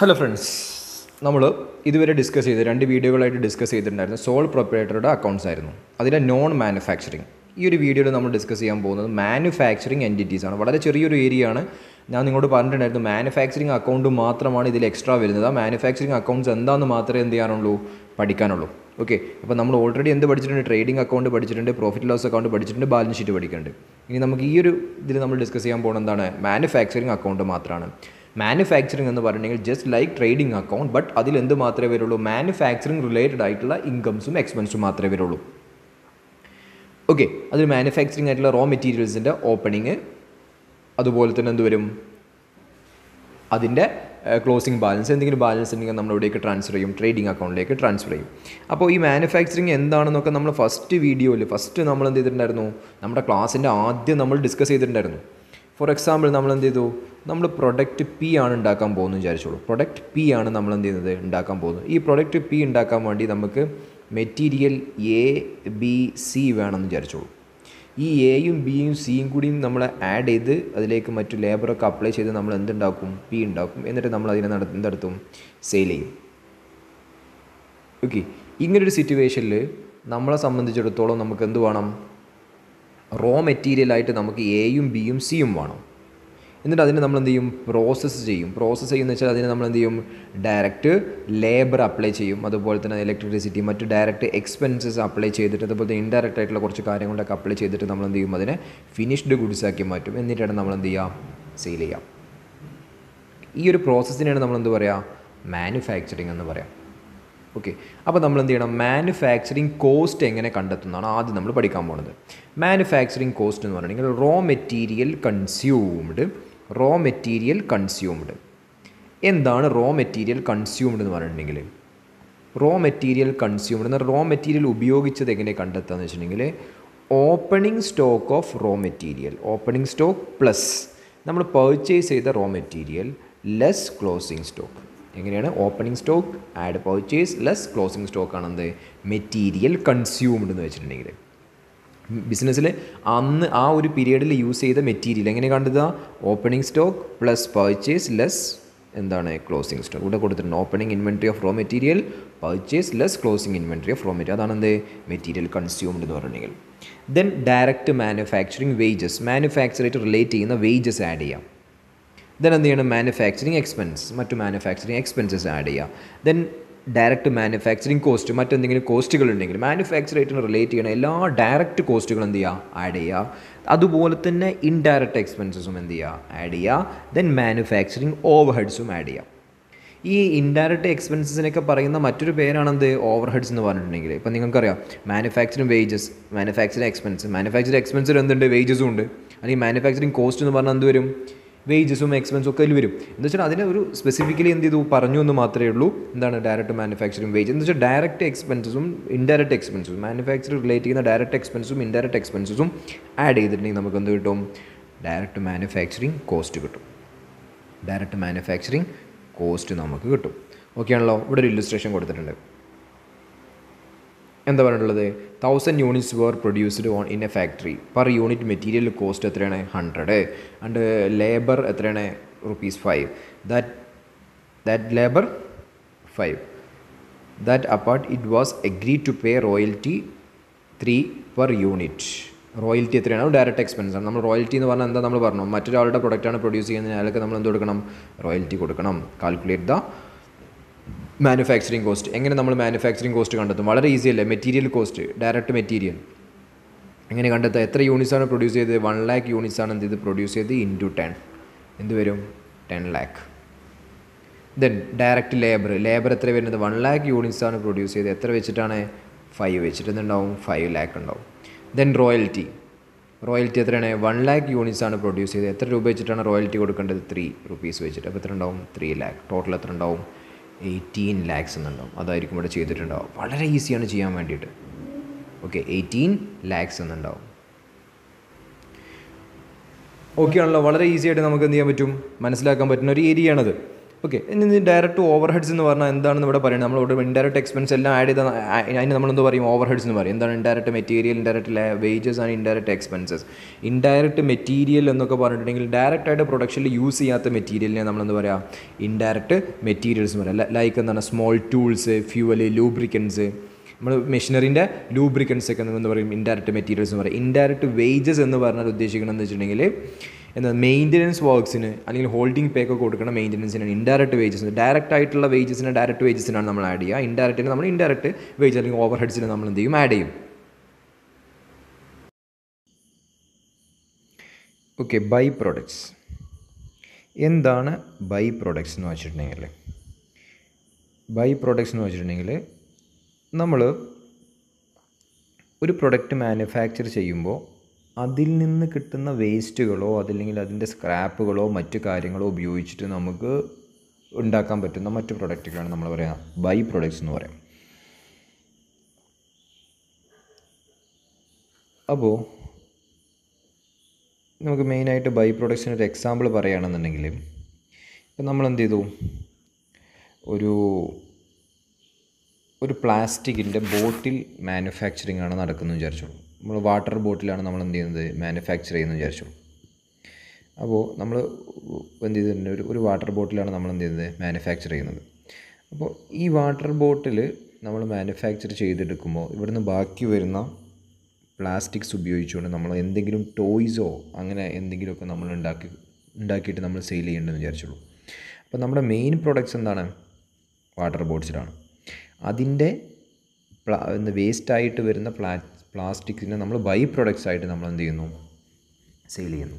hello friends നമ്മൾ ഇതുവരെ discuss ചെയ്ത് രണ്ട് വീഡിയോകളായിട്ട് ഡിസ്കസ് ചെയ്തിട്ടുണ്ടായിരുന്നു സോൾ പ്രൊപ്പറേറ്ററുടെ അക്കൗണ്ട്സ് ആയിരുന്നു അതിൻ്റെ നോൺ മാനുഫാക്ചറിങ് ഈ ഒരു വീഡിയോയിൽ നമ്മൾ ഡിസ്കസ് ചെയ്യാൻ പോകുന്നത് മാനുഫാക്ചറിങ് എൻറ്റിറ്റീസ് ആണ് വളരെ ചെറിയൊരു ഏരിയ ആണ് ഞാൻ നിങ്ങളോട് പറഞ്ഞിട്ടുണ്ടായിരുന്നു മാനുഫാക്ചറിങ് അക്കൗണ്ട് മാത്രമാണ് ഇതിൽ എക്സ്ട്രാ വരുന്നത് ആ മാനുഫാക്ചറിങ് അക്കൗണ്ട്സ് എന്താണെന്ന് മാത്രമേ എന്ത് ചെയ്യാനുള്ളൂ പഠിക്കാനുള്ളൂ ഓക്കെ അപ്പോൾ നമ്മൾ ഓൾറെഡി എന്ത് പഠിച്ചിട്ടുണ്ട് ട്രേഡിംഗ് അക്കൗണ്ട് പഠിച്ചിട്ടുണ്ട് പ്രോഫിറ്റ് ലോസ് അക്കൗണ്ട് പഠിച്ചിട്ടുണ്ട് ബാലൻസ് ഷീറ്റ് പഠിക്കുന്നുണ്ട് ഇനി നമുക്ക് ഈ ഒരു ഇതിൽ നമ്മൾ ഡിസ്കസ് ചെയ്യാൻ പോകുന്നത് എന്താണ് മാനുഫാക്ചറിങ് അക്കൗണ്ട് മാത്രമാണ് മാനുഫാക്ചറിങ് എന്ന് പറഞ്ഞിട്ടുണ്ടെങ്കിൽ just like trading account but അതിൽ എന്ത് മാത്രമേ വരുള്ളൂ മാനുഫാക്ചറിങ് റിലേറ്റഡ് ആയിട്ടുള്ള ഇൻകംസും എക്സ്പെൻസും മാത്രമേ വരുള്ളൂ ഓക്കെ അതിൽ മാനുഫാക്ചറിങ് ആയിട്ടുള്ള റോ മെറ്റീരിയൽസിൻ്റെ ഓപ്പണിങ് അതുപോലെ തന്നെ എന്ത് വരും അതിൻ്റെ ക്ലോസിംഗ് ബാലൻസ് എന്തെങ്കിലും ബാലൻസ് ഉണ്ടെങ്കിൽ നമ്മൾ ഇവിടേക്ക് ട്രാൻസ്ഫർ ചെയ്യും ട്രേഡിംഗ് അക്കൗണ്ടിലേക്ക് ട്രാൻസ്ഫർ ചെയ്യും അപ്പോൾ ഈ മാനുഫാക്ചറിങ് എന്താണെന്നൊക്കെ നമ്മൾ ഫസ്റ്റ് വീഡിയോയിൽ ഫസ്റ്റ് നമ്മൾ എന്ത് ചെയ്തിട്ടുണ്ടായിരുന്നു നമ്മുടെ ക്ലാസ്സിൻ്റെ ആദ്യം നമ്മൾ ഡിസ്കസ് ചെയ്തിട്ടുണ്ടായിരുന്നു ഫോർ എക്സാമ്പിൾ നമ്മൾ എന്ത് ചെയ്തു നമ്മൾ പ്രൊഡക്റ്റ് പി ആണ് ഉണ്ടാക്കാൻ പോകുന്നത് വിചാരിച്ചോളൂ പ്രൊഡക്റ്റ് പി ആണ് നമ്മൾ എന്ത് ചെയ്യുന്നത് ഉണ്ടാക്കാൻ പോകുന്നത് ഈ പ്രൊഡക്റ്റ് പി ഉണ്ടാക്കാൻ വേണ്ടി നമുക്ക് മെറ്റീരിയൽ എ ബി സി വേണമെന്ന് വിചാരിച്ചോളൂ ഈ എയും ബിയും സിയും കൂടിയും നമ്മൾ ആഡ് ചെയ്ത് അതിലേക്ക് മറ്റു ലേബറൊക്കെ അപ്ലൈ ചെയ്ത് നമ്മൾ എന്തുണ്ടാക്കും പി ഉണ്ടാക്കും എന്നിട്ട് നമ്മൾ അതിനെ നട എന്തെടുത്തും സെയിൽ ചെയ്യും ഓക്കെ ഇങ്ങനൊരു സിറ്റുവേഷനിൽ നമ്മളെ സംബന്ധിച്ചിടത്തോളം നമുക്ക് എന്ത് വേണം റോ മെറ്റീരിയലായിട്ട് നമുക്ക് എയും ബിയും സിയും വേണം എന്നിട്ട് അതിനെ നമ്മൾ എന്ത് ചെയ്യും പ്രോസസ്സ് ചെയ്യും പ്രോസസ്സ് ചെയ്യുന്ന വെച്ചാൽ അതിനെ നമ്മൾ എന്ത് ചെയ്യും ഡയറക്റ്റ് ലേബർ അപ്ലൈ ചെയ്യും അതുപോലെ തന്നെ ഇലക്ട്രിസിറ്റി മറ്റ് ഡയറക്റ്റ് എക്സ്പെൻസസ് അപ്ലൈ ചെയ്തിട്ട് അതുപോലെ ഇൻഡയറക്റ്റ് ആയിട്ടുള്ള കുറച്ച് കാര്യങ്ങളൊക്കെ അപ്ലൈ ചെയ്തിട്ട് നമ്മൾ എന്ത് ചെയ്യും അതിനെ ഫിനിഷ്ഡ് ഗുഡ്സ് ആക്കി മാറ്റും എന്നിട്ടാണ് നമ്മൾ എന്ത് ചെയ്യുക സെയിൽ ചെയ്യുക ഈ ഒരു പ്രോസസ്സിനെയാണ് നമ്മൾ എന്ത് പറയുക മാനുഫാക്ചറിങ് എന്ന് പറയാം ഓക്കെ അപ്പോൾ നമ്മൾ എന്ത് ചെയ്യണം മാനുഫാക്ചറിങ് കോസ്റ്റ് എങ്ങനെ കണ്ടെത്തുന്നതാണ് ആദ്യം നമ്മൾ പഠിക്കാൻ പോകുന്നത് മാനുഫാക്ചറിങ് കോസ്റ്റ് എന്ന് പറഞ്ഞിട്ടുണ്ടെങ്കിൽ raw material consumed raw material consumed എന്താണ് റോ മെറ്റീരിയൽ കൺസ്യൂംഡ് എന്ന് പറഞ്ഞിട്ടുണ്ടെങ്കിൽ റോ മെറ്റീരിയൽ കൺസ്യൂംഡ് എന്ന റോ മെറ്റീരിയൽ ഉപയോഗിച്ചത് എങ്ങനെ കണ്ടെത്തുക എന്ന് വെച്ചിട്ടുണ്ടെങ്കിൽ opening stock of raw material opening stock plus നമ്മൾ പർച്ചേസ് ചെയ്ത raw material less closing stock എങ്ങനെയാണ് opening stock add purchase less closing stock ആണെന്ത് മെറ്റീരിയൽ കൺസ്യൂംഡ് എന്ന് വെച്ചിട്ടുണ്ടെങ്കിൽ ബിസിനസ്സിൽ അന്ന് ആ ഒരു പീരീഡിൽ യൂസ് ചെയ്ത മെറ്റീരിയൽ എങ്ങനെ കണ്ടത് opening stock plus purchase less എന്താണ് ക്ലോസിംഗ് സ്റ്റോക്ക് ഇവിടെ കൊടുത്തിട്ടുണ്ട് opening inventory of raw material purchase less closing inventory of raw material അതാണ് എന്ത് മെറ്റീരിയൽ കൺസ്യൂംഡ് എന്ന് പറഞ്ഞിട്ടുണ്ടെങ്കിൽ ദെൻ ഡയറക്റ്റ് മാനുഫാക്ചറിങ് വേജസ് മാനുഫാക്ചറായിട്ട് റിലേറ്റ് ചെയ്യുന്ന വേജസ് ആഡ് ചെയ്യാം ദെൻ എന്ത് ചെയ്യണം മാനുഫാക്ചറിങ് എക്സ്പെൻസ് മറ്റു മാനുഫാക്ചറിങ് എക്സ്പെൻസസ് ആഡ് ചെയ്യുക ദെൻ ഡയറക്റ്റ് മാനുഫാക്ചറിങ് കോസ്റ്റ് മറ്റെന്തെങ്കിലും കോസ്റ്റുകൾ ഉണ്ടെങ്കിൽ മാനുഫാക്ചറേറ്റിന് റിലേറ്റ് ചെയ്യണ എല്ലാ ഡയറക്റ്റ് കോസ്റ്റുകളും എന്ത് ചെയ്യുക ആഡ് ചെയ്യുക അതുപോലെ തന്നെ ഇൻഡയറക്റ്റ് എക്സ്പെൻസസും എന്ത് ചെയ്യുക ആഡ് ചെയ്യുക ദെൻ മാനുഫാക്ചറിങ് ഓവർ ഹെഡ്സും ആഡ് ചെയ്യുക ഈ ഇൻഡയറക്റ്റ് എക്സ്പെൻസസിനൊക്കെ പറയുന്ന മറ്റൊരു പേരാണെന്ത് ഓവർ ഹെഡ്സ് എന്ന് പറഞ്ഞിട്ടുണ്ടെങ്കിൽ ഇപ്പം നിങ്ങൾക്കറിയാം manufacturing wages manufacturing expense manufacturing എക്സ്പെൻസിൽ എന്തുണ്ട് വേജസും ഉണ്ട് അല്ലെങ്കിൽ മാനുഫാക്ചറിങ് കോസ്റ്റ് എന്ന് പറഞ്ഞാൽ എന്ത് വരും വേജസും എക്സ്പെൻസും ഒക്കെ അതിൽ വരും എന്ന് വെച്ചാൽ അതിനെ ഒരു സ്പെസിഫിക്കലി എന്ത് ചെയ്തു പറഞ്ഞു എന്ന് മാത്രമേ ഉള്ളൂ എന്താണ് ഡയറക്റ്റ് മാനുഫാക്ചറിങ് വേജ് എന്ന് വെച്ചാൽ ഡയറക്റ്റ് എക്സ്പെൻസസും ഇൻഡയറക്റ്റ് എക്സ്പെൻസസും മാനുഫാക്ചർ റിലേറ്റ് ചെയ്യുന്ന ഡയറക്റ്റ് എക്സ്പെൻസും ഇൻഡയറക്റ്റ് എക്സ്പെൻസസും ആഡ് ചെയ്തിട്ടുണ്ടെങ്കിൽ നമുക്ക് എന്ത് കിട്ടും ഡയറക്റ്റ് മാനുഫാക്ചറിങ് കോസ്റ്റ് കിട്ടും ഡയറക്റ്റ് മാനുഫാക്ചറിങ് കോസ്റ്റ് നമുക്ക് കിട്ടും ഓക്കെ ആണല്ലോ ഇവിടെ ഒരു ഇല്ലുസ്ട്രേഷൻ കൊടുത്തിട്ടുണ്ട് എന്താ പറഞ്ഞിട്ടുള്ളത് thousand units were produced on in a factory per unit material cost എത്രയാണ് ഹൺഡ്രഡ് ആൻഡ് ലേബർ എത്രയാണ് rupees five that that labour five that apart it was agree to pay royalty three per unit royalty എത്രയാണ് direct expense ആണ് നമ്മൾ royalty എന്ന് പറഞ്ഞാൽ എന്താ നമ്മൾ പറഞ്ഞു മറ്റൊരാളുടെ പ്രൊഡക്റ്റാണ് പ്രൊഡ്യൂസ് ചെയ്യുന്നതിന് അയാൾക്ക് നമ്മൾ എന്ത് കൊടുക്കണം റോയൽറ്റി കൊടുക്കണം കാൽക്കുലേറ്റ് ദ മാനുഫാക്ചറിങ് കോസ്റ്റ് എങ്ങനെ നമ്മൾ മാനുഫാക്ചറിങ് കോസ്റ്റ് കണ്ടെത്തും വളരെ ഈസി അല്ലേ മെറ്റീരിയൽ കോസ്റ്റ് ഡയറക്റ്റ് മെറ്റീരിയൽ എങ്ങനെ കണ്ടെത്തുക എത്ര യൂണിറ്റ്സ് ആണ് പ്രൊഡ്യൂസ് ചെയ്തത് വൺ ലാക്ക് യൂണിറ്റ്സ് ആണ് എന്ത് ചെയ്ത് പ്രൊഡ്യൂസ് ചെയ്ത് ഇൻ ടു ടെൻ എന്ത് വരും ten lakh then direct labour labour എത്ര വരുന്നത് വൺ ലാക്ക് യൂണിറ്റ്സ് ആണ് പ്രൊഡ്യൂസ് ചെയ്ത് എത്ര വെച്ചിട്ടാണ് ഫൈവ് വെച്ചിട്ട് എന്തുണ്ടാവും ഫൈവ് ലാക്ക് ഉണ്ടാവും ദെൻ റോയൽറ്റി റോയൽറ്റി എത്രയാണ് വൺ ലാക്ക് യൂണിറ്റ്സ് ആണ് പ്രൊഡ്യൂസ് ചെയ്തത് എത്ര രൂപ വെച്ചിട്ടാണ് റോയൽറ്റി കൊടുക്കേണ്ടത് ത്രീ റുപ്പീസ് വെച്ചിട്ട് അപ്പോൾ എത്ര ഉണ്ടാവും ത്രീ ലാക്ക് ടോട്ടൽ എത്ര ഉണ്ടാവും എയ്റ്റീൻ ലാക്സ് എന്നുണ്ടാവും അതായിരിക്കും ഇവിടെ ചെയ്തിട്ടുണ്ടാവും വളരെ ഈസിയാണ് ചെയ്യാൻ വേണ്ടിയിട്ട് ഓക്കെ എയ്റ്റീൻ ലാക്സ് എന്നുണ്ടാവും ഓക്കെ ആണല്ലോ വളരെ ഈസി ആയിട്ട് നമുക്ക് എന്ത് ചെയ്യാൻ പറ്റും മനസ്സിലാക്കാൻ പറ്റുന്ന ഒരു ഏരിയ ആണത് ഓക്കെ ഇനി ഡയറക്റ്റ് ഓവർ ഹെഡ്സ് എന്ന് പറഞ്ഞാൽ എന്താണെന്ന് ഇവിടെ പറയുന്നത് ഇവിടെ ഇൻഡയറക്റ്റ് എക്സ്പെൻസ് എല്ലാം ആഡ് ചെയ്താൽ അതിന് നമ്മളെന്ത് പറയും ഓവർ ഹെഡ്സ് എന്ന് പറയും എന്താണ് indirect material indirect wages and indirect expenses indirect material എന്നൊക്കെ പറഞ്ഞിട്ടുണ്ടെങ്കിൽ ആയിട്ട് പ്രൊഡക്ഷനിൽ യൂസ് ചെയ്യാത്ത മെറ്റീരിയലിനെ നമ്മളെന്ത് പറയുക ഇൻഡയറക്റ്റ് മെറ്റീരിയൽസ് എന്ന് പറയാം ലൈക്ക് എന്താണ് സ്മോൾ ടൂൾസ് ഫ്യൂവല് ലൂബ്രിക്കൻസ് നമ്മൾ മെഷീനറിൻ്റെ ലൂബ്രിക്കൻസ് ഒക്കെ എന്ന് പറയും ഇൻഡയറക്റ്റ് മെറ്റീരിയൽസ് എന്ന് പറയും ഇൻഡയറക്റ്റ് വേജസ് എന്ന് പറഞ്ഞാൽ ഉദ്ദേശിക്കണമെന്ന് വെച്ചിട്ടുണ്ടെങ്കിൽ എന്നാൽ മെയിൻ്റനൻസ് വർക്ക്സിന് അല്ലെങ്കിൽ ഹോൾഡിംഗ് പേ ഒക്കെ കൊടുക്കുന്ന മെയിൻ്റനൻസിനാണ് ഇൻഡയറക്റ്റ് വേജസ് ഡയറക്റ്റ് ആയിട്ടുള്ള വേജസിന് ഡയറക്റ്റ് വേജസിനാണ് നമ്മൾ ആഡ് ചെയ്യുക ഇൻഡയറക്റ്റിന് നമ്മൾ ഇൻഡയറക്റ്റ് വേജ് അല്ലെങ്കിൽ ഓവർ ഹെഡ്സിന് നമ്മൾ എന്ത് ചെയ്യും ആഡ് ചെയ്യും ഓക്കെ ബൈ പ്രോഡക്റ്റ്സ് എന്താണ് ബൈ പ്രോഡക്റ്റ്സ് എന്ന് വെച്ചിട്ടുണ്ടെങ്കിൽ ബൈ പ്രോഡക്റ്റ്സ് എന്ന് വെച്ചിട്ടുണ്ടെങ്കിൽ നമ്മൾ ഒരു പ്രൊഡക്റ്റ് മാനുഫാക്ചർ ചെയ്യുമ്പോൾ അതിൽ നിന്ന് കിട്ടുന്ന വേസ്റ്റുകളോ അതില്ലെങ്കിൽ അതിൻ്റെ സ്ക്രാപ്പുകളോ മറ്റു കാര്യങ്ങളോ ഉപയോഗിച്ചിട്ട് നമുക്ക് ഉണ്ടാക്കാൻ പറ്റുന്ന മറ്റു പ്രൊഡക്റ്റുകളാണ് നമ്മൾ പറയുക ബൈ പ്രൊഡക്ട്സ് എന്ന് പറയാം അപ്പോൾ നമുക്ക് മെയിനായിട്ട് ബൈ പ്രൊഡക്ട്സിന് ഒരു എക്സാമ്പിൾ പറയുകയാണെന്നുണ്ടെങ്കിൽ ഇപ്പം നമ്മൾ എന്ത് ചെയ്തു ഒരു ഒരു പ്ലാസ്റ്റിക്കിൻ്റെ ബോട്ടിൽ മാനുഫാക്ചറിങ് ആണ് നടക്കുന്നത് വിചാരിച്ചോളൂ നമ്മൾ വാട്ടർ ബോട്ടിലാണ് നമ്മൾ എന്ത് ചെയ്യുന്നത് മാനുഫാക്ചർ ചെയ്യുന്നത് വിചാരിച്ചു അപ്പോൾ നമ്മൾ എന്ത് ചെയ്തിട്ടുണ്ട് ഒരു ഒരു വാട്ടർ ബോട്ടിലാണ് നമ്മൾ എന്ത് ചെയ്യുന്നത് മാനുഫാക്ചർ ചെയ്യുന്നത് അപ്പോൾ ഈ വാട്ടർ ബോട്ടിൽ നമ്മൾ മാനുഫാക്ചർ ചെയ്തെടുക്കുമ്പോൾ ഇവിടുന്ന് ബാക്കി വരുന്ന പ്ലാസ്റ്റിക്സ് ഉപയോഗിച്ചുകൊണ്ട് നമ്മൾ എന്തെങ്കിലും ടോയ്സോ അങ്ങനെ എന്തെങ്കിലുമൊക്കെ നമ്മൾ ഉണ്ടാക്കി ഉണ്ടാക്കിയിട്ട് നമ്മൾ സെയിൽ ചെയ്യേണ്ടതെന്ന് വിചാരിച്ചുള്ളൂ അപ്പോൾ നമ്മുടെ മെയിൻ പ്രൊഡക്ട്സ് എന്താണ് വാട്ടർ ബോട്ട്സിലാണ് അതിൻ്റെ വേസ്റ്റായിട്ട് വരുന്ന പ്ലാ പ്ലാസ്റ്റിക്കിനെ നമ്മൾ ബൈ പ്രൊഡക്ട്സ് ആയിട്ട് നമ്മൾ എന്ത് ചെയ്യുന്നു സെയിൽ ചെയ്യുന്നു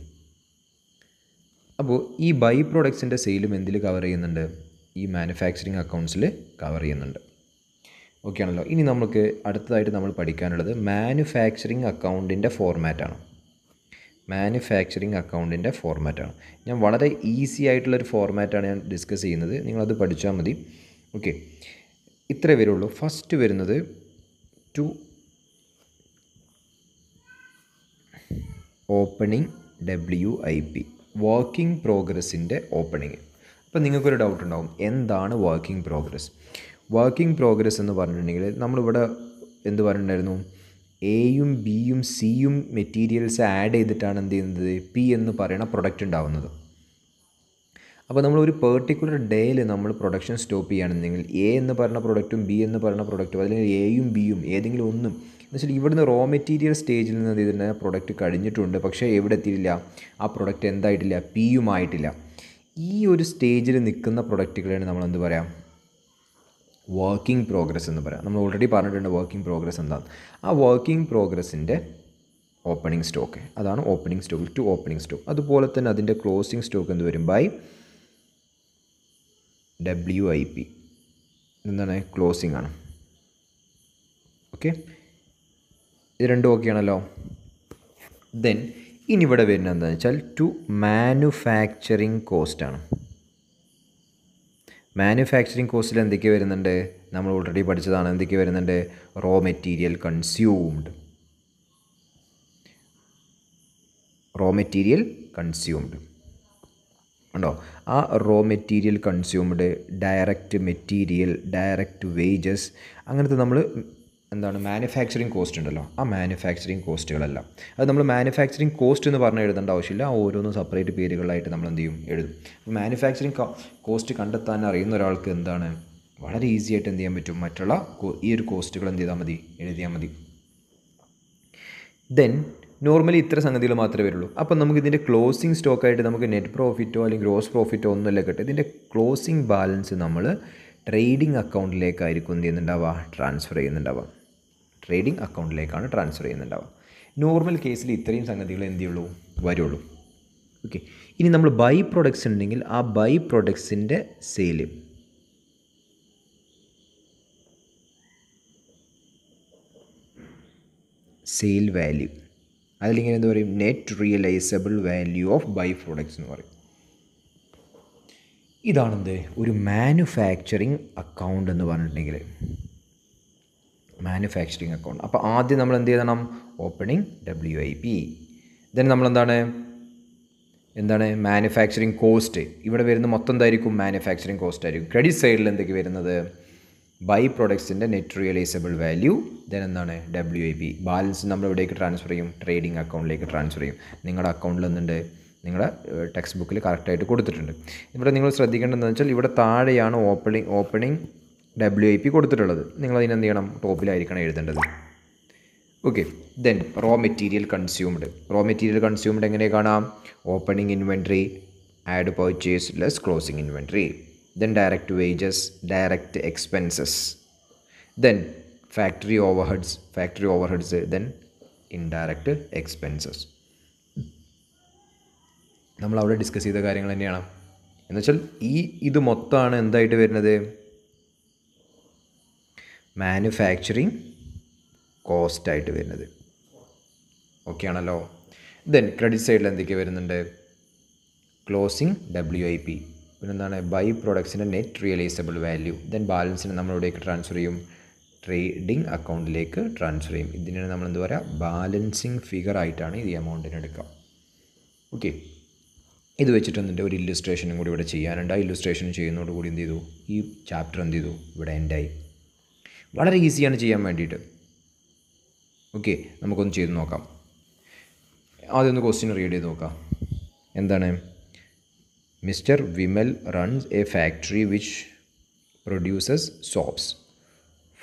അപ്പോൾ ഈ ബൈ പ്രൊഡക്ട്സിൻ്റെ സെയിലും എന്തിൽ കവർ ചെയ്യുന്നുണ്ട് ഈ മാനുഫാക്ചറിങ് അക്കൗണ്ട്സിൽ കവർ ചെയ്യുന്നുണ്ട് ഓക്കെ ആണല്ലോ ഇനി നമുക്ക് അടുത്തതായിട്ട് നമ്മൾ പഠിക്കാനുള്ളത് മാനുഫാക്ചറിങ് അക്കൗണ്ടിൻ്റെ ഫോർമാറ്റാണ് മാനുഫാക്ചറിങ് അക്കൗണ്ടിൻ്റെ ഫോർമാറ്റാണ് ഞാൻ വളരെ ഈസി ആയിട്ടുള്ളൊരു ഫോർമാറ്റാണ് ഞാൻ ഡിസ്കസ് ചെയ്യുന്നത് നിങ്ങളത് പഠിച്ചാൽ മതി ഓക്കെ ഇത്രേ വരുള്ളൂ ഫസ്റ്റ് വരുന്നത് to opening W I P working പ്രോഗ്രസിൻ്റെ ഓപ്പണിംഗ് അപ്പോൾ നിങ്ങൾക്കൊരു ഡൗട്ട് ഉണ്ടാകും എന്താണ് വർക്കിംഗ് പ്രോഗ്രസ് വർക്കിംഗ് പ്രോഗ്രസ് എന്ന് പറഞ്ഞിട്ടുണ്ടെങ്കിൽ നമ്മളിവിടെ എന്ത് പറഞ്ഞിട്ടുണ്ടായിരുന്നു എയും ബിയും സിയും മെറ്റീരിയൽസ് ആഡ് ചെയ്തിട്ടാണ് എന്ത് ചെയ്യുന്നത് പി എന്ന് പറയുന്ന പ്രൊഡക്റ്റ് ഉണ്ടാവുന്നത് അപ്പോൾ നമ്മൾ ഒരു പെർട്ടിക്കുലർ ഡേയിൽ നമ്മൾ പ്രൊഡക്ഷൻ സ്റ്റോപ്പ് ചെയ്യുകയാണെന്നുണ്ടെങ്കിൽ എ എന്ന് പറയുന്ന പ്രൊഡക്റ്റും ബി എന്ന് പറയുന്ന പ്രൊഡക്റ്റും അതിൽ എയും ബിയും ഏതെങ്കിലും ഒന്നും എന്നുവെച്ചാൽ വെച്ചാൽ ഇവിടുന്ന് റോ മെറ്റീരിയൽ സ്റ്റേജിൽ നിന്ന് ഇതിന് പ്രൊഡക്റ്റ് കഴിഞ്ഞിട്ടുണ്ട് പക്ഷേ എവിടെ എത്തിയില്ല ആ പ്രൊഡക്റ്റ് എന്തായിട്ടില്ല പിയുമായിട്ടില്ല ഈ ഒരു സ്റ്റേജിൽ നിൽക്കുന്ന പ്രൊഡക്റ്റുകളാണ് നമ്മൾ എന്ത് പറയാം വർക്കിംഗ് പ്രോഗ്രസ് എന്ന് പറയാം നമ്മൾ ഓൾറെഡി പറഞ്ഞിട്ടുണ്ട് വർക്കിംഗ് പ്രോഗ്രസ് എന്താണ് ആ വർക്കിംഗ് പ്രോഗ്രസ്സിൻ്റെ ഓപ്പണിംഗ് സ്റ്റോക്ക് അതാണ് opening stock to opening stock അതുപോലെ തന്നെ അതിൻ്റെ ക്ലോസിംഗ് സ്റ്റോക്ക് എന്ന് വരും ബൈ ഡബ്ല്യു ഐ പി എന്താണ് ക്ലോസിംഗ് ആണ് ഓക്കെ ഇത് രണ്ടും ഓക്കെയാണല്ലോ ദെൻ ഇനി ഇവിടെ വരുന്നത് എന്താണെന്ന് വെച്ചാൽ ടു മാനുഫാക്ചറിങ് കോസ്റ്റാണ് മാനുഫാക്ചറിങ് കോസ്റ്റിൽ എന്തൊക്കെ വരുന്നുണ്ട് നമ്മൾ ഓൾറെഡി പഠിച്ചതാണ് എന്തൊക്കെ വരുന്നുണ്ട് raw material consumed raw material consumed ഉണ്ടോ ആ raw material consumed direct material direct wages അങ്ങനത്തെ നമ്മൾ എന്താണ് മാനുഫാക്ചറിങ് കോസ്റ്റ് ഉണ്ടല്ലോ ആ മാനുഫാക്ചറിങ് കോസ്റ്റുകളെല്ലാം അത് നമ്മൾ മാനുഫാക്ചറിങ് കോസ്റ്റ് എന്ന് പറഞ്ഞ് എഴുതേണ്ട ആവശ്യമില്ല ഓരോന്നും സെപ്പറേറ്റ് പേരുകളായിട്ട് നമ്മൾ എന്ത് ചെയ്യും എഴുതും അപ്പോൾ മാനുഫാക്ചറിങ് കോസ്റ്റ് കണ്ടെത്താൻ അറിയുന്ന ഒരാൾക്ക് എന്താണ് വളരെ ഈസി ആയിട്ട് എന്ത് ചെയ്യാൻ പറ്റും മറ്റുള്ള ഈ ഒരു കോസ്റ്റുകൾ എന്ത് ചെയ്താൽ മതി എഴുതിയാൽ മതി ദെൻ നോർമലി ഇത്ര സംഗതികൾ മാത്രമേ വരുള്ളൂ അപ്പം നമുക്ക് ഇതിൻ്റെ ക്ലോസിങ് സ്റ്റോക്കായിട്ട് നമുക്ക് നെറ്റ് പ്രോഫിറ്റോ അല്ലെങ്കിൽ ഗ്രോസ് പ്രോഫിറ്റോ ഒന്നുമല്ല കിട്ടും ഇതിൻ്റെ ക്ലോസിങ് ബാലൻസ് നമ്മൾ ട്രേഡിംഗ് അക്കൗണ്ടിലേക്കായിരിക്കും എന്ത് ചെയ്യുന്നുണ്ടാവുക ട്രാൻസ്ഫർ ചെയ്യുന്നുണ്ടാവുക ട്രേഡിംഗ് അക്കൗണ്ടിലേക്കാണ് ട്രാൻസ്ഫർ ചെയ്യുന്നുണ്ടാവുക നോർമൽ കേസിൽ ഇത്രയും സംഗതികൾ എന്ത് ചെയ്യുള്ളൂ വരുള്ളൂ ഓക്കെ ഇനി നമ്മൾ ബൈ പ്രൊഡക്ട്സ് ഉണ്ടെങ്കിൽ ആ ബൈ പ്രൊഡക്ട്സിൻ്റെ സെയിൽ സെയിൽ വാല്യൂ അതിലിങ്ങനെ എന്താ പറയും net realisable value of byproducts എന്ന് പറയും ഇതാണെന്ത് ഒരു മാനുഫാക്ചറിങ് അക്കൗണ്ട് എന്ന് പറഞ്ഞിട്ടുണ്ടെങ്കിൽ മാനുഫാക്ചറിങ് അക്കൗണ്ട് അപ്പോൾ ആദ്യം നമ്മൾ എന്ത് ചെയ്യണം opening W I P then നമ്മളെന്താണ് എന്താണ് മാനുഫാക്ചറിങ് കോസ്റ്റ് ഇവിടെ വരുന്ന മൊത്തം എന്തായിരിക്കും മാനുഫാക്ചറിങ് കോസ്റ്റ് ആയിരിക്കും ക്രെഡിറ്റ് സൈഡിൽ എന്തൊക്കെ വരുന്നത് ബൈ പ്രൊഡക്ട്സിൻ്റെ നെറ്റ് റിയലൈസബിൾ വാല്യൂ ദെൻ എന്താണ് ഡബ്ല്യു ഐ പി ബാലൻസ് നമ്മൾ ഇവിടേക്ക് ട്രാൻസ്ഫർ ചെയ്യും ട്രേഡിംഗ് അക്കൗണ്ടിലേക്ക് ട്രാൻസ്ഫർ ചെയ്യും നിങ്ങളുടെ അക്കൗണ്ടിൽ നിന്നുണ്ട് നിങ്ങളുടെ ടെക്സ്റ്റ് ബുക്കിൽ കറക്റ്റായിട്ട് കൊടുത്തിട്ടുണ്ട് ഇവിടെ നിങ്ങൾ ശ്രദ്ധിക്കേണ്ടതെന്ന് വെച്ചാൽ ഇവിടെ താഴെയാണ് opening opening W I P കൊടുത്തിട്ടുള്ളത് നിങ്ങൾ അതിനെന്ത് ചെയ്യണം ടോപ്പിലായിരിക്കണം എഴുതേണ്ടത് okay then raw material consumed raw material consumed എങ്ങനെ കാണാം opening inventory add purchase less closing inventory then direct wages direct expenses then factory overheads factory overheads then indirect expenses നമ്മൾ അവിടെ ഡിസ്കസ് ചെയ്ത കാര്യങ്ങൾ തന്നെയാണ് എന്നുവെച്ചാൽ ഈ ഇത് മൊത്തമാണ് എന്തായിട്ട് വരുന്നത് മാനുഫാക്ചറിങ് കോസ്റ്റായിട്ട് വരുന്നത് ഓക്കെ ആണല്ലോ ദെൻ ക്രെഡിറ്റ് സൈഡിൽ എന്തൊക്കെ വരുന്നുണ്ട് ക്ലോസിങ് ഡബ്ല്യു ഐ പി പിന്നെന്താണ് ബൈ പ്രൊഡക്ട്സിൻ്റെ നെറ്റ് റിയലൈസബിൾ വാല്യൂ ദെൻ ബാലൻസിനെ നമ്മളിവിടേക്ക് ട്രാൻസ്ഫർ ചെയ്യും ട്രേഡിംഗ് അക്കൗണ്ടിലേക്ക് ട്രാൻസ്ഫർ ചെയ്യും ഇതിനാണ് നമ്മൾ എന്താ പറയുക ബാലൻസിങ് ഫിഗർ ആയിട്ടാണ് ഈ എമൗണ്ടിന് എടുക്കുക ഓക്കെ ഇത് വെച്ചിട്ട് എന്നിട്ട് ഒരു ഇല്ലുസ്ട്രേഷനും കൂടി ഇവിടെ ചെയ്യാനുണ്ട് ആ ഇല്ലുസ്ട്രേഷൻ ചെയ്യുന്നതോടുകൂടി എന്ത് ചെയ്തു ഈ ചാപ്റ്റർ എന്ത് ചെയ്തു ഇവിടെ എൻഡായി വളരെ ഈസിയാണ് ചെയ്യാൻ വേണ്ടിയിട്ട് ഓക്കെ നമുക്കൊന്ന് ചെയ്ത് നോക്കാം ആദ്യം ഒന്ന് ക്വസ്റ്റ്യൻ റീഡ് ചെയ്ത് നോക്കാം എന്താണ് mister Vimal runs a factory which produces soaps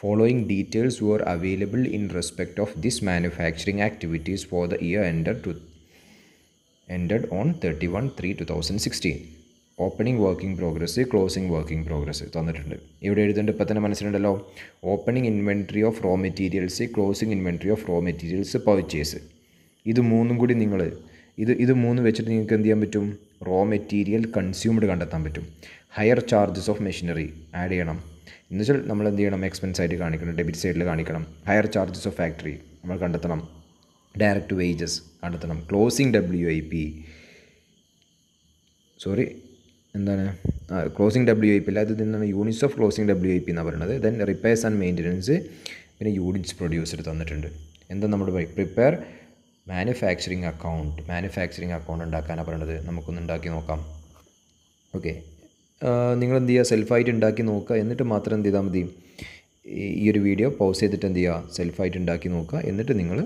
following details are available in respect of this manufacturing activities for the year ended to ended on thirty one three two thousand sixteen opening working progress closing working progress തന്നിട്ടുണ്ട് ഇവിടെ എഴുതേണ്ട ഇപ്പം തന്നെ മനസ്സിലുണ്ടല്ലോ opening inventory of raw materials closing inventory of raw materials purchase ഇത് മൂന്നും കൂടി നിങ്ങൾ ഇത് ഇത് മൂന്ന് വെച്ചിട്ട് നിങ്ങൾക്ക് എന്ത് ചെയ്യാൻ പറ്റും റോ മെറ്റീരിയൽ കൺസ്യൂംഡ് കണ്ടെത്താൻ പറ്റും hire charges of machinery add ചെയ്യണം എന്ന് വെച്ചാൽ നമ്മൾ എന്ത് ചെയ്യണം എക്സ്പെൻസ് ആയിട്ട് കാണിക്കണം ഡെബിറ്റ് സൈഡിൽ കാണിക്കണം ഹയർ ചാർജസ് ഓഫ് ഫാക്ടറി നമ്മൾ കണ്ടെത്തണം ഡയറക്റ്റ് വേജസ് കണ്ടെത്തണം closing W I P sorry എന്താണ് ക്ലോസിങ് ഡബ്ല്യു ഐ പി അല്ല ഇത് എന്താണ് units of closing W I P എന്നാണ് പറയുന്നത് ദെൻ റിപ്പയർസ് ആൻഡ് മെയിൻ്റനൻസ് പിന്നെ യൂണിറ്റ്സ് പ്രൊഡ്യൂസർ തന്നിട്ടുണ്ട് എന്താ നമ്മുടെ prepare manufacturing account manufacturing account ഉണ്ടാക്കാനാണ് പറയുന്നത് നമുക്കൊന്ന് ഉണ്ടാക്കി നോക്കാം ഓക്കെ നിങ്ങൾ എന്ത് ചെയ്യുക സെൽഫായിട്ട് ഉണ്ടാക്കി നോക്കുക എന്നിട്ട് മാത്രം എന്ത് ചെയ്താൽ മതി ഈ ഒരു വീഡിയോ പോസ് ചെയ്തിട്ട് എന്ത് ചെയ്യുക സെൽഫായിട്ട് ഉണ്ടാക്കി നോക്കുക എന്നിട്ട് നിങ്ങൾ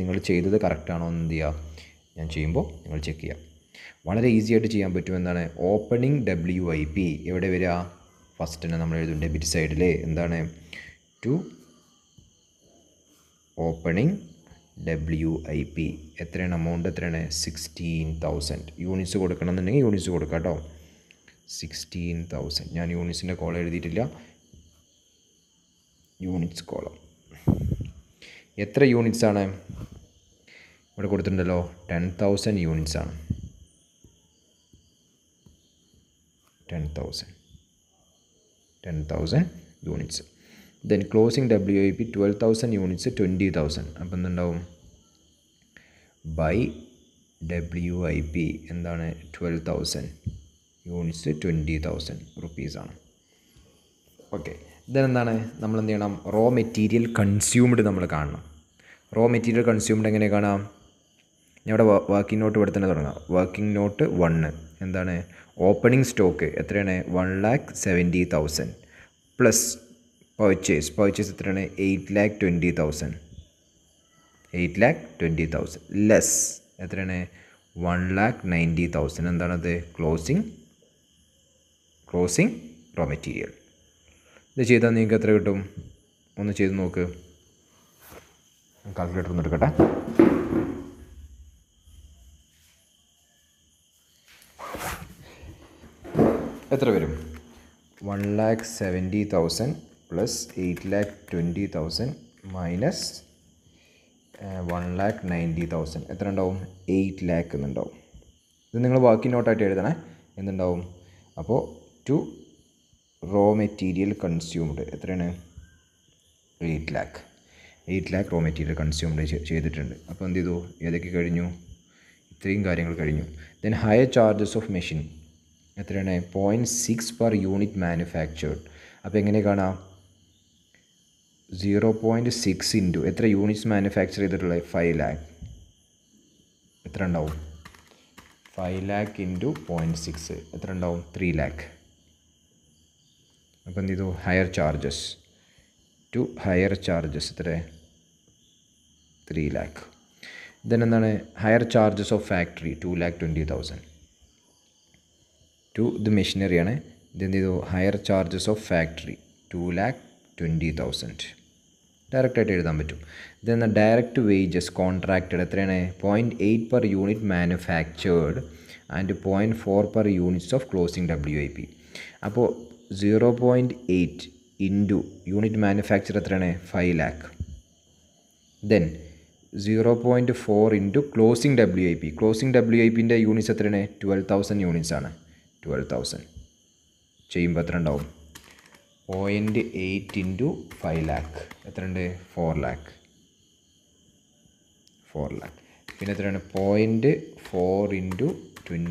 നിങ്ങൾ ചെയ്തത് കറക്റ്റാണോ എന്ന് എന്ത് ചെയ്യുക ഞാൻ ചെയ്യുമ്പോൾ നിങ്ങൾ ചെക്ക് ചെയ്യുക വളരെ ഈസി ആയിട്ട് ചെയ്യാൻ പറ്റുമെന്നാണ് ഓപ്പണിംഗ് ഡബ്ല്യു ഐ പി എവിടെ വരിക ഫസ്റ്റ് തന്നെ നമ്മൾ എഴുതും ഡെബിറ്റ് സൈഡിൽ എന്താണ് to opening W I P എത്രയാണ് എമൗണ്ട് എത്രയാണ് സിക്സ്റ്റീൻ തൗസൻഡ് യൂണിറ്റ്സ് കൊടുക്കണം എന്നുണ്ടെങ്കിൽ യൂണിറ്റ്സ് കൊടുക്കാം കേട്ടോ സിക്സ്റ്റീൻ തൗസൻഡ് ഞാൻ യൂണിറ്റ്സിൻ്റെ കോള എഴുതിയിട്ടില്ല യൂണിറ്റ്സ് കോളം എത്ര യൂണിറ്റ്സ് ആണ് ഇവിടെ കൊടുത്തിട്ടുണ്ടല്ലോ ടെൻ തൗസൻഡ് യൂണിറ്റ്സ് ആണ് ten thousand ten thousand units then closing W I P twelve thousand units twenty thousand അപ്പം എന്തുണ്ടാവും ബൈ ഡബ്ല്യു ഐ പി എന്താണ് twelve thousand units twenty thousand റുപ്പീസാണ് ഓക്കെ ദെൻ എന്താണ് നമ്മൾ എന്ത് ചെയ്യണം റോ മെറ്റീരിയൽ കൺസ്യൂംഡ് നമ്മൾ കാണണം റോ മെറ്റീരിയൽ കൺസ്യൂംഡ് എങ്ങനെ കാണാം ഞാൻ ഇവിടെ വർക്കിംഗ് നോട്ട് ഇവിടെ തന്നെ തുടങ്ങാം വർക്കിംഗ് നോട്ട് വണ്ണ് എന്താണ് ഓപ്പണിംഗ് സ്റ്റോക്ക് എത്രയാണ് one lakh seventy thousand plus purchase purchase എത്രയാണ് eight lakh twenty thousand eight lakh twenty thousand less എത്രയാണ് വൺ ലാക്ക് നയൻറ്റി തൗസൻഡ് എന്താണത് ക്ലോസിങ് ക്ലോസിങ് റോ മെറ്റീരിയൽ ഇത് ചെയ്താൽ നിങ്ങൾക്ക് എത്ര കിട്ടും ഒന്ന് ചെയ്ത് നോക്ക് കാൽക്കുലേറ്റർ ഒന്ന് എടുക്കട്ടെ എത്ര വരും one lakh seventy thousand plus eight lakh twenty thousand minus one lakh ninety thousand എത്ര ഉണ്ടാവും എയ്റ്റ് ലാക്ക് എന്നുണ്ടാവും ഇത് നിങ്ങൾ ബാക്കി നോട്ടായിട്ട് എഴുതണേ എന്തുണ്ടാവും അപ്പോൾ ടു റോ മെറ്റീരിയൽ കൺസ്യൂംഡ് എത്രയാണ് eight lakh eight lakh raw material consumed ചെയ്തിട്ടുണ്ട് അപ്പോൾ എന്ത് ചെയ്തു ഏതൊക്കെ കഴിഞ്ഞു ഇത്രയും കാര്യങ്ങൾ കഴിഞ്ഞു then hire charges of machine എത്രയാണ് point six per unit manufactured അപ്പോൾ എങ്ങനെ കാണാം സീറോ പോയിൻറ്റ് സിക്സ് ഇൻറ്റു എത്ര യൂണിറ്റ്സ് മാനുഫാക്ചർ ചെയ്തിട്ടുള്ളത് ഫൈവ് ലാക്ക് എത്ര ഉണ്ടാവും five lakh into point six എത്ര ഉണ്ടാവും ത്രീ ലാക്ക് അപ്പോൾ എന്ത് ചെയ്തു hire charges to hire charges എത്ര ത്രീ ലാക്ക് ദെൻ എന്താണ് hire charges of factory two lakh twenty thousand to ഇത് മെഷീനറിയാണ് ഇതെന്ത് ചെയ്തു hire charges of factory two lakh twenty thousand ഡയറക്റ്റായിട്ട് എഴുതാൻ പറ്റും ഇതെന്ന ഡയറക്റ്റ് വേജസ് കോൺട്രാക്റ്റഡ് എത്രയാണ് point eight per unit manufactured and point four per units of closing W I P അപ്പോൾ zero point eight into unit manufacture എത്രയാണ് five lakh then zero point four into closing W I P closing W I പിൻ്റെ units എത്രയാണ് twelve thousand units ആണ് twelve thousand ചെയ്യുമ്പോൾ എത്ര ഉണ്ടാവും point eight into five lakh എത്ര ഉണ്ട് four lakh four lakh പിന്നെ എത്രയാണ് point four into twen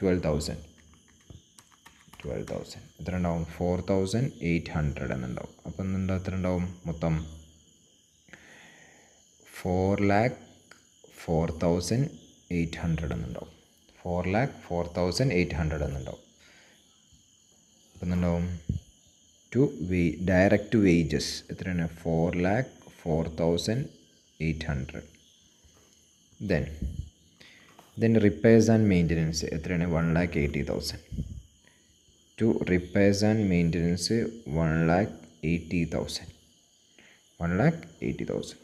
twelve thousand twelve thousand എത്ര ഉണ്ടാവും ഫോർ തൗസൻഡ് എയ്റ്റ് ഹൺഡ്രഡ് എന്നുണ്ടാവും അപ്പം എന്താ എത്ര ഉണ്ടാവും മൊത്തം four lakh four thousand eight hundred എന്നുണ്ടാവും four lakh four thousand eight hundred എന്നുണ്ടാവും അപ്പം എന്നുണ്ടാവും ടു വേ ഡയറക്റ്റ് വേജസ് എത്രയാണ് four lakh four thousand eight hundred then then repairs and maintenance എത്രയാണ് one lakh eighty thousand to repairs and maintenance one lakh eighty thousand one lakh eighty thousand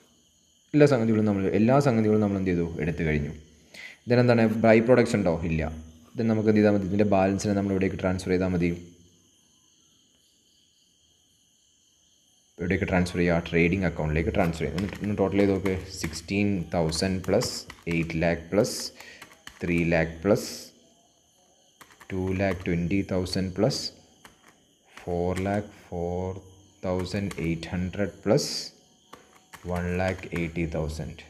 എല്ലാ സംഗതികളും നമ്മൾ എല്ലാ സംഗതികളും നമ്മൾ എന്ത് ചെയ്തു എടുത്തു കഴിഞ്ഞു എന്താണ് ബൈ പ്രോഡക്ട്സ് ഉണ്ടോ ഇല്ല ഇത് നമുക്ക് എന്ത് ചെയ്താൽ മതി ഇതിൻ്റെ ബാലൻസിനെ നമ്മൾ ഇവിടേക്ക് ട്രാൻസ്ഫർ ചെയ്താൽ മതി ഇവിടേക്ക് ട്രാൻസ്ഫർ ചെയ്യുക ട്രേഡിംഗ് അക്കൗണ്ടിലേക്ക് ട്രാൻസ്ഫർ ചെയ്യാം ചെയ്യുക ടോട്ടൽ ചെയ്ത് നോക്ക് sixteen thousand plus eight lakh plus three lakh plus two lakh twenty thousand plus four lakh four thousand eight hundred plus one lakh eighty thousand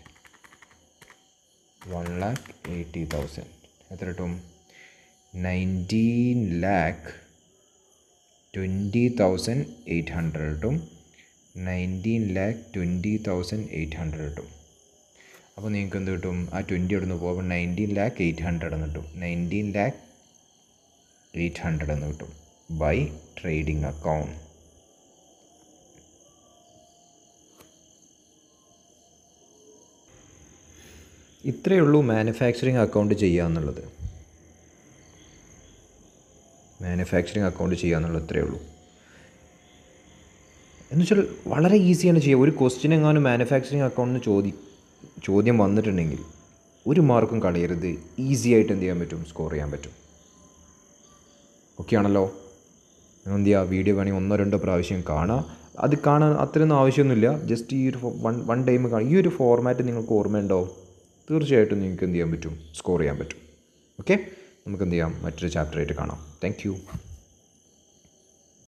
one lakh eighty thousand എത്ര കിട്ടും nineteen lakh twenty thousand eight hundred കിട്ടും nineteen lakh twenty thousand eight hundred കിട്ടും അപ്പോൾ നിങ്ങൾക്ക് എന്ത് കിട്ടും ആ twenty അവിടെ നിന്ന് പോകുമ്പോൾ നയൻറ്റീൻ ലാക്ക് എയ്റ്റ് ഹൺഡ്രഡ് എന്ന് കിട്ടും നയൻറ്റീൻ ലാക്ക് എയ്റ്റ് ഹൺഡ്രഡ് എന്ന് കിട്ടും ബൈ ട്രേഡിംഗ് അക്കൗണ്ട് ഇത്രയേ ഉള്ളൂ മാനുഫാക്ചറിങ് അക്കൗണ്ട് ചെയ്യുക എന്നുള്ളത് മാനുഫാക്ചറിങ് അക്കൗണ്ട് ചെയ്യുക എന്നുള്ളത് ഇത്രയേ ഉള്ളൂ എന്നുവെച്ചാൽ വളരെ ഈസിയാണ് ചെയ്യുക ഒരു ക്വസ്റ്റ്യൻ എങ്ങാനും മാനുഫാക്ചറിങ് അക്കൗണ്ടിന് ചോദി ചോദ്യം വന്നിട്ടുണ്ടെങ്കിൽ ഒരു മാർക്കും കളയരുത് ഈസി ആയിട്ട് എന്ത് ചെയ്യാൻ പറ്റും സ്കോർ ചെയ്യാൻ പറ്റും ഓക്കെ ആണല്ലോ ഞാൻ എന്ത് ചെയ്യുക വീഡിയോ വേണമെങ്കിൽ ഒന്നോ രണ്ടോ പ്രാവശ്യം കാണാം അത് കാണാൻ അത്രയൊന്നും ആവശ്യമൊന്നുമില്ല ജസ്റ്റ് ഈ ഒരു വൺ വൺ ടൈം കാണാം ഈ ഒരു ഫോർമാറ്റ് നിങ്ങൾക്ക് ഓർമ്മയുണ്ടോ തീർച്ചയായിട്ടും നിങ്ങൾക്ക് എന്ത് ചെയ്യാൻ പറ്റും സ്കോർ ചെയ്യാൻ പറ്റും ഓക്കെ നമുക്ക് എന്ത് ചെയ്യാം മറ്റൊരു ചാപ്റ്ററായിട്ട് കാണാം താങ്ക്